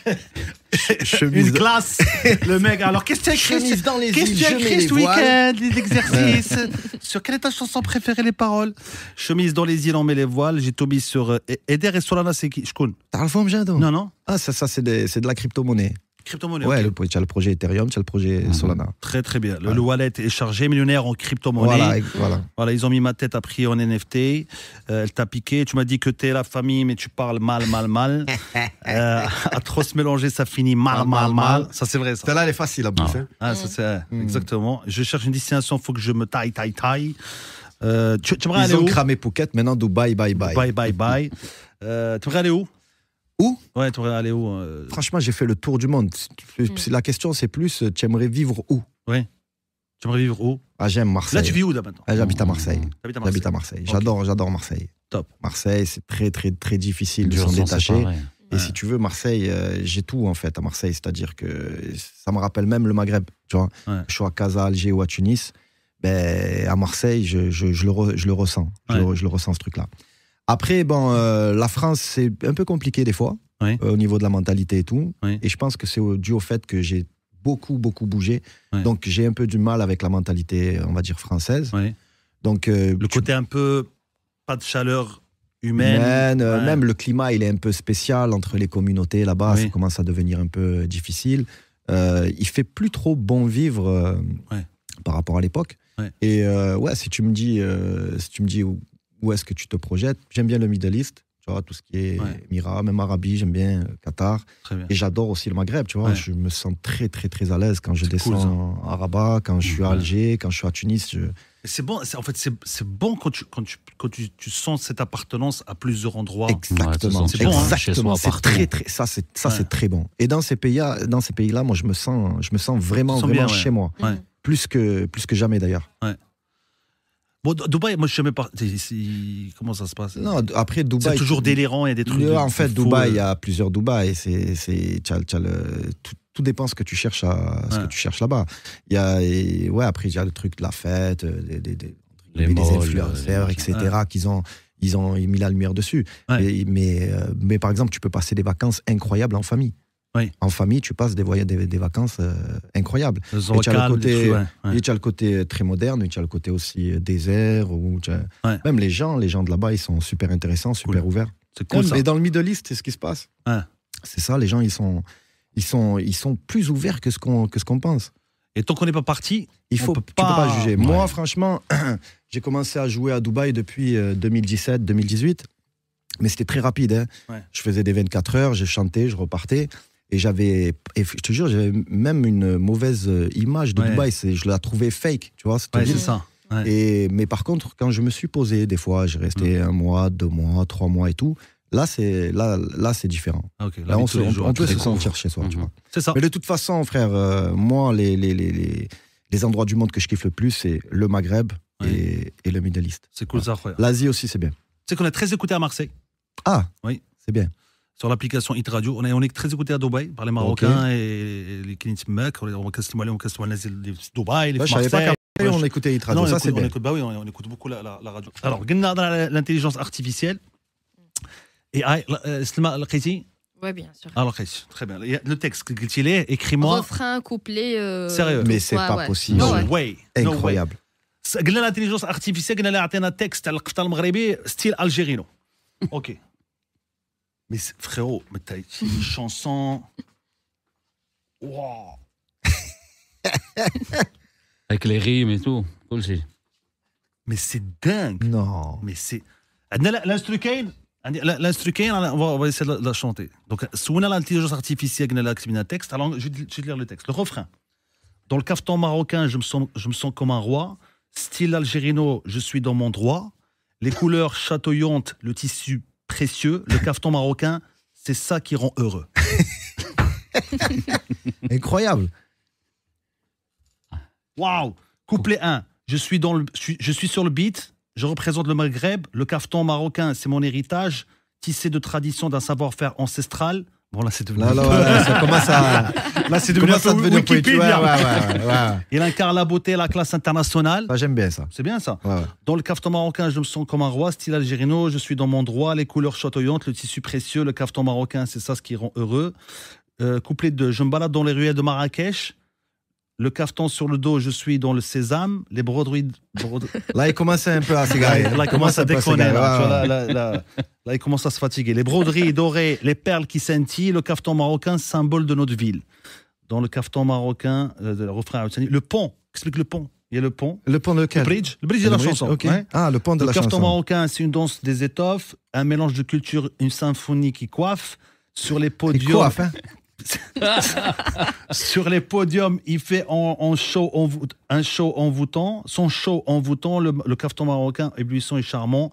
Chemise. Une classe. Le mec, alors qu'est-ce que tu as écrit dans les Qu'est-ce que tu écrit ce week-end Les exercices Sur quelle est ta chanson préférée, les paroles Chemise dans les îles, on met les voiles. J'ai tombé sur euh, Eder et Solana, c'est qui Je T'as le Non, non. Ah, ça, ça c'est de la crypto-monnaie crypto Ouais, le, tu as le projet Ethereum, tu as le projet mhm. Solana. Très, très bien. Le, wallet est chargé, millionnaire en crypto-monnaie. Voilà, voilà. ils ont mis ma tête à prix en NFT. Euh, elle t'a piqué. Tu m'as dit que t'es la famille, mais tu parles mal, mal, mal. euh, à trop se mélanger, ça finit mal, mal, mal. Ça, c'est vrai. Celle-là, elle est facile à bouffer. Ah. Hein. Ah, mm. Exactement. Je cherche une destination, faut que je me taille, taille, taille. Euh, tu, Ils ont cramé Phuket, maintenant Dubaï, bye, bye. Bye, bye, bye. Euh, tu aller où où Ouais, tu aller où euh Franchement, j'ai fait le tour du monde. Mm. La question, c'est plus, euh, tu aimerais vivre où Ouais. Tu aimerais vivre où Ah, j'aime Marseille. Là, tu vis où, là, ah, J'habite à Marseille. J'habite à Marseille. J'adore, j'adore Marseille. Top. Marseille, c'est très, très, très difficile de s'en détacher. Et si tu veux, Marseille, euh, j'ai tout, en fait, à Marseille. C'est-à-dire que ça me rappelle même le Maghreb, tu vois. Je suis à Casa, Alger ou à Tunis. Ben, à Marseille, je, je, le, je le, ressens. je le ressens, ce truc-là. Après, bon, euh, la France, c'est un peu compliqué des fois, euh, au niveau de la mentalité et tout. Et je pense que c'est dû au fait que j'ai beaucoup, beaucoup bougé. Donc, j'ai un peu du mal avec la mentalité, on va dire, française. Donc, euh, le côté un peu, pas de chaleur humaine. Même le climat, il est un peu spécial entre les communautés là-bas. Ça commence à devenir un peu difficile. il fait plus trop bon vivre par rapport à l'époque. Et ouais, si tu me dis, si tu me dis où est-ce que tu te projettes. J'aime bien le Middle East, tu vois, tout ce qui est Mira, même Arabie, j'aime bien euh, Qatar. Et j'adore aussi le Maghreb, tu vois. Je me sens très, très, très à l'aise quand je descends à Rabat, quand je suis à Alger, quand je suis à Tunis. C'est bon, en fait, c'est bon quand, tu, quand, tu, tu, sens cette appartenance à plusieurs endroits. Exactement. c'est bon, hein. très, très, ça, c'est ça, c'est très bon. Et dans ces pays-là, dans ces pays-là, moi, je me sens, je me sens vraiment, bien, chez moi, plus que plus que jamais d'ailleurs. Dubaï, moi je sais même pas comment ça se passe. Non, après Dubaï. C'est toujours délirant, il y a des trucs. en fait, Dubaï, il y a euh. plusieurs Dubaïs, C'est, tout, tout, dépend ce que tu cherches ce que tu cherches là-bas. Il ouais, après il y a le truc de la fête, euh, des, euh, etc. Qu'ils ont, ils ont mis la lumière dessus. mais, mais par exemple, tu peux passer des vacances incroyables en famille. En famille, tu passes des, voyages, des, vacances euh, incroyables. et tu as, le côté, as le côté très moderne, tu as le côté aussi euh, désert. Ou Même les gens, les gens de là-bas, ils sont super intéressants, super ouverts. C'est cool, Et dans le Middle East, c'est ce qui se passe. C'est ça, les gens, ils sont, ils sont, ils sont plus ouverts que ce qu'on qu'on pense. Et tant qu'on n'est pas parti, il faut, tu pas... peux pas juger. Moi, franchement, j'ai commencé à jouer à Dubaï depuis 2017-2018, euh, mais c'était très rapide. Hein. Je faisais des 24 heures, je chantais, je repartais. Et j'avais, je te jure, j'avais même une mauvaise image de Dubaï. Je la trouvais fake, tu vois. c'était ça. Et, mais par contre, quand je me suis posé, des fois, j'ai resté mm. un mois, deux mois, trois mois et tout. Là, c'est là, là, c'est différent. Ah, là, on, peut se sentir chez soi. Tu mm-hmm. vois. C'est ça. Mais de toute façon, frère, euh, moi, les les, les, les, endroits du monde que je kiffe le plus, c'est le Maghreb et, le Middle East. C'est cool ça, frère. L'Asie aussi, c'est bien. C'est qu'on a très écouté à Marseille. Ah, oui, c'est bien sur l'application It Radio. On est, très écouté à Dubaï par les Marocains et les Kinit Mac. On casse le on casse le Dubaï, les bah, je on écoutait It Radio, non, ça c'est bien. Écoute, bah oui, on, écoute beaucoup la, la, la radio. Alors, l'intelligence artificielle. Et Slima al Oui, bien sûr. Alors, très bien. Le texte qu'il est, écris-moi. Refrain, couplet. Euh... Sérieux. Mais c'est ouais, pas possible. No way. Incroyable. l'intelligence artificielle, on a un texte à القفطه marocain, style algérino. Ok. Mais frérot, mais t'as une chanson. Waouh Avec les rimes et tout. Cool, mais c'est dingue. Non. Mais c'est. Ah, L'instru ah, on va essayer de la chanter. Donc, si on a l'intelligence artificielle, on a un texte, alors je vais lire le texte. Le refrain. Dans le cafeton marocain, je me sens, je me sens comme un roi. Style algérino, je suis dans mon droit. Les couleurs chatoyantes, le tissu précieux. Le cafeton marocain, c'est ça qui rend heureux. Incroyable. Waouh Couplet 1. Je suis, dans le, je suis sur le beat. Je représente le Maghreb. Le cafeton marocain, c'est mon héritage, tissé de tradition d'un savoir-faire ancestral. Bon, là, c'est devenu. là, ça commence à. Là, bah, c'est devenu Comment un peu Ouais, Il incarne la beauté, la classe internationale. Ah, j'aime bien ça. C'est bien ça. Dans le cafeton marocain, je me sens comme un roi, style algérino, je suis dans mon droit, les couleurs chatoyantes, le tissu précieux, le cafeton marocain, c'est ça ce qui rend heureux. Euh, couplet de Je me balade dans les ruelles de Marrakech le caftan sur le dos, je suis dans le sésame, les broderies. Là, il commence un peu à Là, il commence à déconner. Là, il commence à se fatiguer. Les broderies dorées, les perles qui scintillent, le caftan marocain, symbole de notre ville. Dans le caftan marocain, euh, refrain le pont, explique le pont. Il y a le pont. Le pont de lequel Le bridge. Le bridge de la chanson. Ah, le pont de la chanson. Le caftan marocain, c'est une danse des étoffes, un mélange de culture, une symphonie qui coiffe sur les podiums. Coiffe, hein. Sur les podiums, il fait en, en, un show envoûtant. Son show envoûtant, le, le cafeton marocain éblouissant et charmant.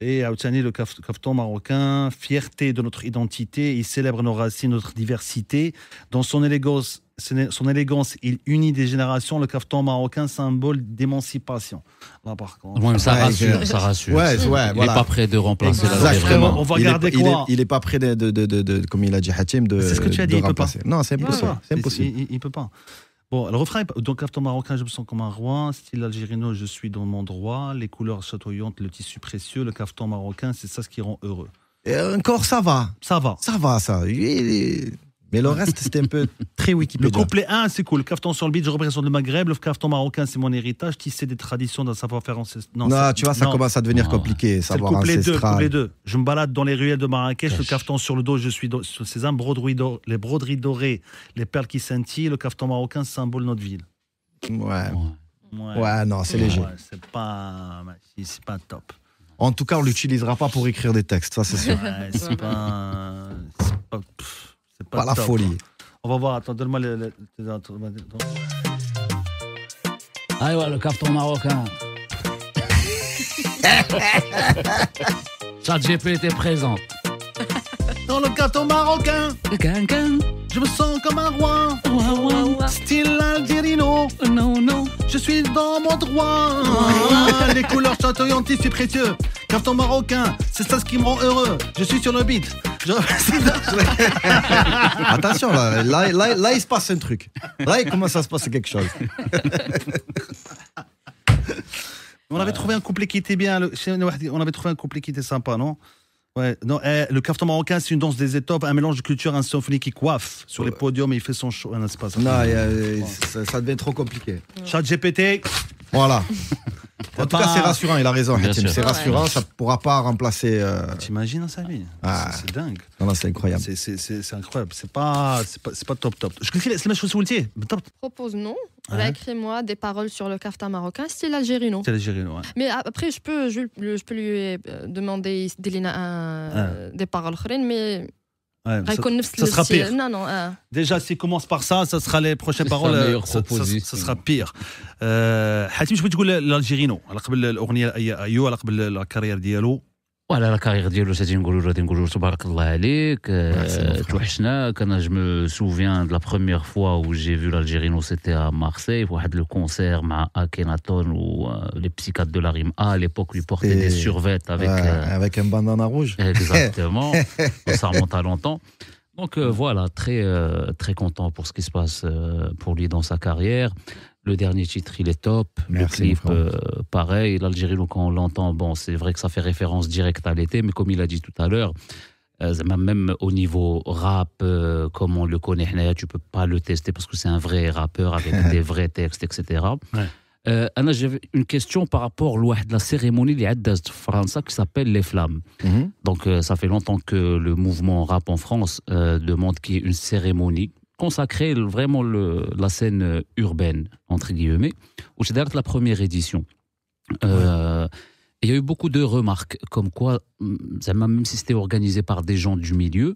Et Aoutiani, le cafeton marocain, fierté de notre identité, il célèbre nos racines, notre diversité. Dans son élégance son élégance, il unit des générations. Le caftan marocain, symbole d'émancipation. Là, par contre. ça, rassure, ça il n'est pas prêt de remplacer la On va garder il quoi Il n'est pas prêt, de, de, de, comme il a dit Hatim, de. C'est ce que tu as dit, il peut pas. Non, c'est impossible. Il, il, peut pas. Bon, le refrain, donc caftan marocain, je me sens comme un roi. Style algérino, je suis dans mon droit. Les couleurs chatoyantes, le tissu précieux, le caftan marocain, c'est ça ce qui rend heureux. Et encore, ça va. Ça va. Ça va, ça. Mais le reste, c'était un peu très Wikipédia. Le couplet 1, c'est cool. Le Caftan sur le beat, je représente le Maghreb. Le caftan marocain, c'est mon héritage. Tisser des traditions d'un savoir-faire en Non, non tu vois, ça commence à devenir ah. compliqué. Savoir le couplet le couplet 2. Je me balade dans les ruelles de Marrakech. Le caftan sur le dos, je suis sur ces un les broderies dorées, les perles qui scintillent. Le caftan marocain, symbole de notre ville. Ouais. Ouais, ouais. non, c'est léger. c'est pas, c'est pas top. En tout cas, on l'utilisera pas pour écrire des textes, ça c'est sûr. c'est pas... C'est pas, la folie. Hein. On va voir, attends, donne-moi les. Allez, ah ouais, le carton marocain. GP était présent. Dans le carton marocain. Je me sens comme un roi. Style algérino. Non, non. Je suis dans mon droit. Les couleurs chatoyantes, c'est précieux. Carton marocain, c'est ça ce qui me rend heureux. Je suis sur le beat. Attention, là, là, là, là, il se passe un truc. Là, il commence à se passer quelque chose. on avait trouvé un couple qui était bien. On avait trouvé un couple qui était sympa, non Ouais, non, eh, le café marocain, c'est une danse des étoffes, un mélange de culture, un symphonie qui coiffe sur les podiums et il fait son show. non, ça. ça, devient trop compliqué. Chat GPT. Voilà. En tout cas, c'est rassurant, il a raison. C'est ah rassurant, ça ne pourra pas remplacer. Euh... T'imagines ça, vient. Ah. C'est dingue. Non, non c'est incroyable. C'est incroyable. C'est pas, pas, pas top, top. Je propose non. Ouais. Écris-moi des paroles sur le kafta marocain, style algérino. C'est algérino, ouais. Mais après, je peux, je, peux lui euh, demander un, euh, des paroles mais Ouais, ah, ça, ça sera pire. Non, non, ah. Déjà, si commence par ça, ça sera les prochaines paroles. Euh, ça, sera pire. Euh, Hatim, je veux te dire l'Algérino. Il a eu la carrière d'Yalo. Voilà, la carrière de c'est Barak tu je me souviens de la première fois où j'ai vu l'Algérino, c'était à Marseille, le concert à Kenaton où euh, les psychiatres de la Rime à l'époque, lui portait des survettes euh, avec un bandana rouge. Exactement, ça remonte à longtemps. Donc euh, voilà, très content pour ce qui se passe pour lui dans sa carrière. Le dernier titre, il est top. le clip, euh, pareil. L'Algérie, donc on l'entend, bon, c'est vrai que ça fait référence directe à l'été, mais comme il a dit tout à l'heure, euh, même au niveau rap, euh, comme on le connaît, tu peux pas le tester parce que c'est un vrai rappeur avec des vrais textes, etc. Ouais. Euh, J'avais une question par rapport à la cérémonie France qui s'appelle Les Flammes. Mhm. Donc, ça fait longtemps que le mouvement rap en France demande qu'il y ait une cérémonie consacrer vraiment le, la scène euh, urbaine, entre guillemets, où c'est j'ai la première édition. Euh, il y a eu beaucoup de remarques comme quoi, mm, même si c'était organisé par des gens du milieu,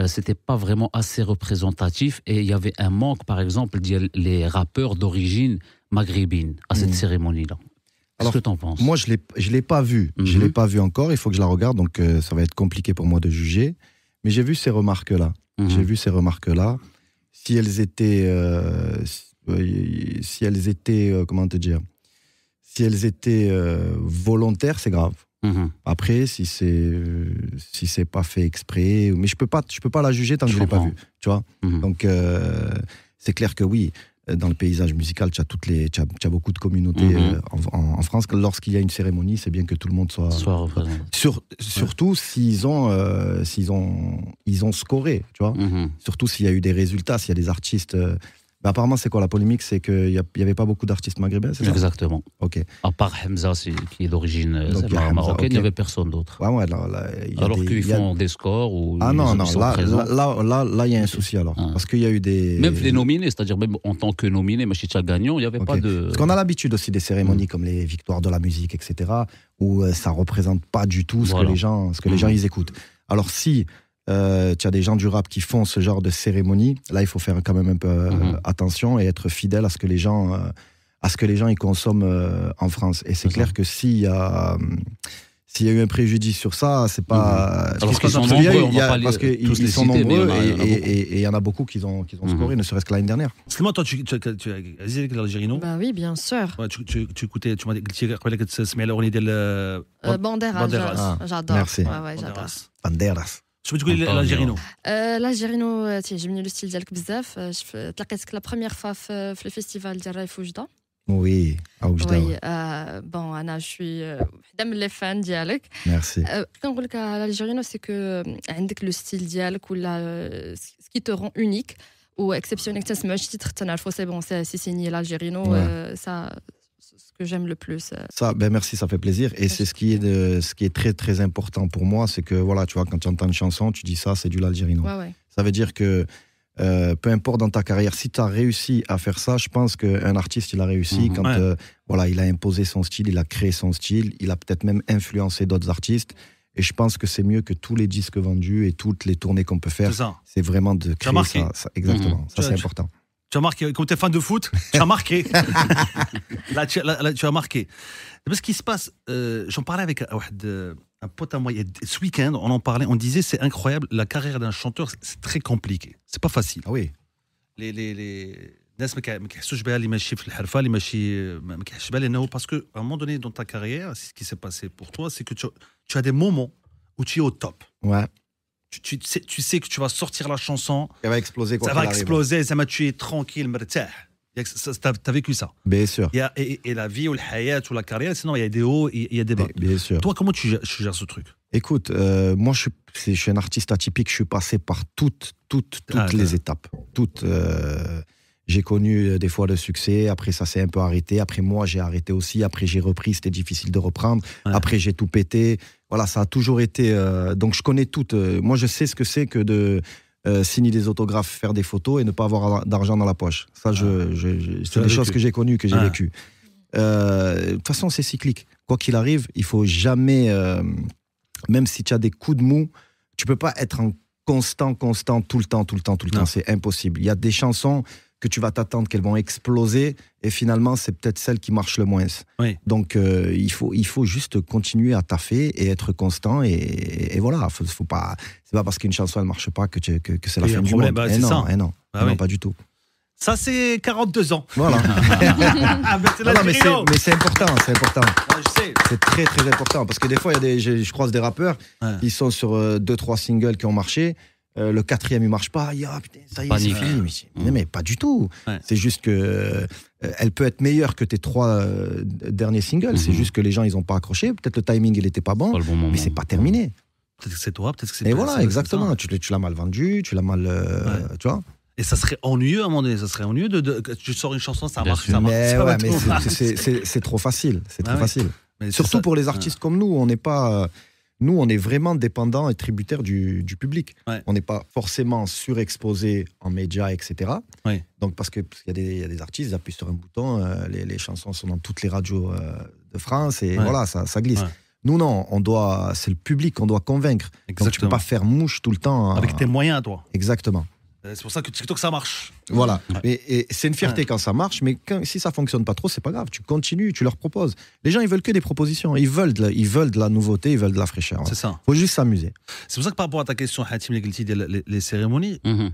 euh, c'était pas vraiment assez représentatif et il y avait un manque, par exemple, les rappeurs d'origine maghrébine à cette mmh. cérémonie-là. Qu'est-ce que t'en penses Moi, je ne l'ai pas vu. Je l'ai mmh. pas vu encore. Il faut que je la regarde, donc ça va être compliqué pour moi de juger. Mais j'ai vu ces remarques-là. Mmh. J'ai vu ces remarques-là si elles étaient, euh, euh, si elles étaient, euh, comment te dire, si elles étaient volontaires, c'est grave. Mm-hmm. Après, si c'est si c'est pas fait exprès, mais je peux pas, je peux pas la juger tant que je, l'ai pas vue, tu vois. Mm-hmm. Donc c'est clair que oui, dans le paysage musical, tu as, toutes les, tu as, beaucoup de communautés mhm. euh, en, France. Lorsqu'il y a une cérémonie, c'est bien que tout le monde soit, représenté. surtout s'ils ont, euh, s'ils ont, ils ont scoré, tu vois. Mhm. Surtout s'il y a eu des résultats, s'il y a des artistes. Euh, bah, apparemment, c'est quoi la polémique C'est qu'il n'y avait pas beaucoup d'artistes maghrébins, c'est ça Exactement. Ok. À part Hamza, qui est d'origine euh, marocaine, il n'y avait personne d'autre. alors qu'ils font des scores ou. Ah non, non, là, là, là, il y a un souci alors. Ah. Parce qu'il y a eu des. Même les nominés, c'est-à-dire même en tant que nominé, Machicha Gagnon, il n'y avait pas de. Parce qu'on a l'habitude aussi des cérémonies mm. comme les victoires de la musique, etc., où euh, ça ne représente pas du tout ce que les gens, ce que les mm. gens ils écoutent. Alors si euh, tu as des gens du rap qui font ce genre de cérémonie. Là, il faut faire quand même un peu euh, mhm. attention et être fidèle à ce que les gens, euh, à ce que les gens y consomment euh, en France. Et c'est, clair que s'il y a s'il y a eu un préjudice sur ça, c'est pas. Mmh. Alors qu'ils sont nombreux, on va pas parce qu'ils sont nombreux et il y en a beaucoup qui ont, qui ont mhm. scoré, ne serait-ce que l'année dernière. excuse-moi toi, tu, tu, tu, tu as avec l'Algérino Bah oui, bien sûr. Ouais, tu, tu, tu écoutais, tu m'as dit que tu as la Bandera. Banderas. Ah, j'adore. Merci. Ouais, ouais, j'adore. Banderas. Tu veux dire j'aime bien le style euh, dialect C'est la première fois euh, le festival de Raif ou Oui, euh, Bon, je suis une femme de Merci. C'est que le style dialect, ce qui te rend unique, ou exceptionnel. Excess c'est titre c'est ça ce que j'aime le plus. Euh. Ça, ben merci, ça fait plaisir. Et c'est ce qui est de, ce qui est très très important pour moi, c'est que voilà, tu vois, quand tu entends une chanson, tu dis ça, c'est du l'algérino. Ça veut dire que euh, peu importe dans ta carrière, si tu as réussi à faire ça, je pense qu'un artiste, il a réussi mhm. quand euh, voilà, il a imposé son style, il a créé son style, il a peut-être même influencé d'autres artistes. Et je pense que c'est mieux que tous les disques vendus et toutes les tournées qu'on peut faire. C'est vraiment de créer ça. ça. Exactement, mhm. ça c'est important. Tu as marqué, quand tu es fan de foot, tu as marqué. là, tu, as marqué. Mais ce qui se passe, euh, j'en parlais avec euh, un pote à moi ce week-end, on en parlait, on disait c'est incroyable, la carrière d'un chanteur, c'est très compliqué. C'est pas facile. Ah oui. Les, les, les... moment ما كيحسوش ta carrière, ماشي في s'est passé pour toi, c'est que tu as des moments où tu es au top. Ouais tu, sais, que tu vas sortir la chanson. Elle va exploser Ça va exploser, ça m'a tué tranquille, T'as vécu ça Bien sûr. et, la vie ou le hayat ou la carrière, sinon il y a des hauts, il y a des bas. Bien, sûr. Toi, comment tu gères, ce truc Écoute, euh, moi je suis, je suis, un artiste atypique, je suis passé par toutes, toutes, toutes ah, les étapes. Toutes. Euh, j'ai connu euh, des fois le succès, après ça s'est un peu arrêté, après moi j'ai arrêté aussi, après j'ai repris, c'était difficile de reprendre, après j'ai tout pété, voilà, ça a toujours été. Euh, donc je connais toutes. Euh, moi, je sais ce que c'est que de euh, signer des autographes, faire des photos et ne pas avoir d'argent dans la poche. Ça, ah. c'est des choses que j'ai connues, que j'ai ah. vécues. De toute façon, c'est cyclique. Quoi qu'il arrive, il faut jamais, même si tu as des coups de mou, tu peux pas être en constant, constant, tout le temps, tout le temps, tout le temps. C'est impossible. Il y a des chansons que tu vas t'attendre qu'elles vont exploser et finalement c'est peut-être celle qui marche le moins. Donc euh, il faut il faut juste continuer à taffer et être constant et, voilà faut, pas c'est pas parce qu'une chanson elle marche pas que c'est la fin du monde. Bah, eh non, ça. Eh non, bah pas du tout. Ça, c'est 42 ans. Voilà. Ah, ah mais c'est important, c'est important. c'est très, très important. Parce que des fois, il y a des, je, croise des rappeurs, ils sont sur 2-3 euh, singles qui ont marché. Euh, le quatrième, il marche pas. Ah, ça y est, c'est fini. Mmh. Mais, pas du tout. C'est juste que euh, elle peut être meilleure que tes trois euh, derniers singles. C'est mmh. juste que les gens, ils n'ont pas accroché. Peut-être le timing, il n'était pas bon, mais c'est pas terminé. Peut-être que c'est toi, peut-être que c'est. Et voilà, exactement. Tu, l'as mal vendu, tu l'as mal, tu vois. Et ça serait ennuyeux à un moment donné, ça serait ennuyeux de, tu sors une chanson, ça marche, ça marche. Mais, c'est trop facile, c'est ah trop facile. Surtout pour les artistes comme nous, on n'est pas nous, on est vraiment dépendant et tributaire du, public. On n'est pas forcément surexposé en médias, etc. Donc, parce qu'il y, y, a des artistes, ils appuient sur un bouton, euh, les, chansons sont dans toutes les radios euh, de France et voilà, ça, glisse. Nous, non, on doit, c'est le public qu'on doit convaincre. Donc, tu peux pas faire mouche tout le temps. Avec hein. tes moyens, toi. Exactement. Euh, c'est pour ça que TikTok, ça marche. Voilà. Et, c'est une fierté quand ça marche, mais quand, si ça fonctionne pas trop, c'est pas grave. Tu continues, tu leur proposes. Les gens, ils veulent que des propositions. Ils veulent de la, ils veulent de la nouveauté, ils veulent de la fraîcheur. C'est ça. faut juste s'amuser. C'est pour ça que par rapport à ta question, Hatim, les, cérémonies, mm-hmm.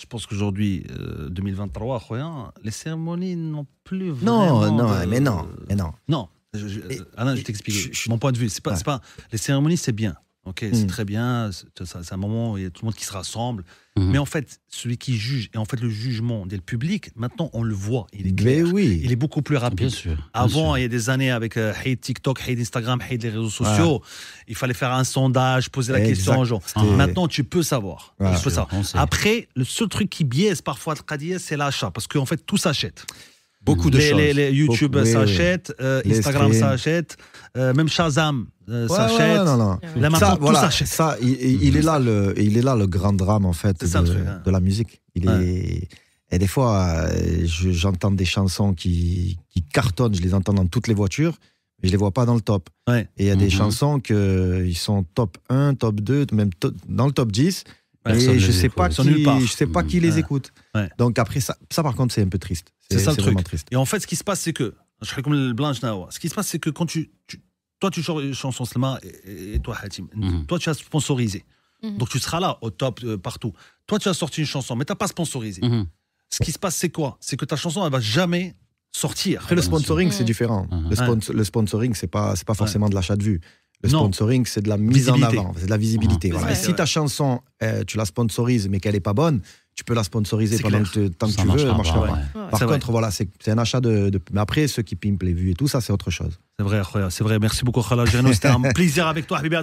je pense qu'aujourd'hui, 2023, euh, les cérémonies n'ont plus vraiment. Non, non, mais non. Mais non. Non. Je, je, euh, je t'explique. Mon point de vue, c'est pas, pas. Les cérémonies, c'est bien. Ok, c'est mm. très bien. C'est un moment où il y a tout le monde qui se rassemble. Mhm. Mais en fait, celui qui juge, et en fait le jugement des public, maintenant on le voit, il est Il est beaucoup plus rapide. Avant, il y a des années, avec euh, hate TikTok, hate Instagram, hate les réseaux sociaux, il fallait faire un sondage, poser la question aux gens. Ah. Maintenant, tu peux savoir. Après, le seul truc qui biaise parfois le c'est l'achat, parce qu'en fait, tout s'achète. Beaucoup de choses. Les, YouTube s'achète euh, Instagram s'achète, euh, même Shazam euh, s'achète. Ouais, ouais, ça, ça il, est là le, il est là le grand drame en fait hein. de, la musique. Il est et des fois, j'entends des chansons qui, qui, cartonnent, je les entends dans toutes les voitures, mais je les vois pas dans le top. Et il y a des mhm. chansons qui sont top 1, top 2, même dans le top 10, et je ne sais, pas qui, je sais pas qui les écoute. Donc après, ça, ça par contre, c'est un peu triste. C'est ça le truc. Triste. Et en fait, ce qui se passe, c'est que. je Ce qui se passe, c'est que quand tu, toi, tu une chanson et, toi, Hatim. Mhm. Toi, tu as sponsorisé. Mhm. Donc, tu seras là, au top, euh, partout. Toi, tu as sorti une chanson, mais tu n'as pas sponsorisé. Mhm. Ce qui se passe, c'est quoi C'est que ta chanson, elle va jamais sortir. Après, le sponsoring, c'est différent. Le, sponsoring, ce n'est pas, pas forcément de l'achat de vue Le sponsoring, c'est de la mise visibilité. en avant, c'est de la visibilité. Si ta chanson, tu la sponsorises, mais qu'elle n'est pas bonne, tu peux la sponsoriser pendant tant que tu veux. Par contre, voilà, c'est un achat de, Mais après, ceux qui pimpent les vues et tout, ça, c'est autre chose. C'est vrai, c'est vrai. Merci beaucoup, Khalal C'était un plaisir avec toi, Habibi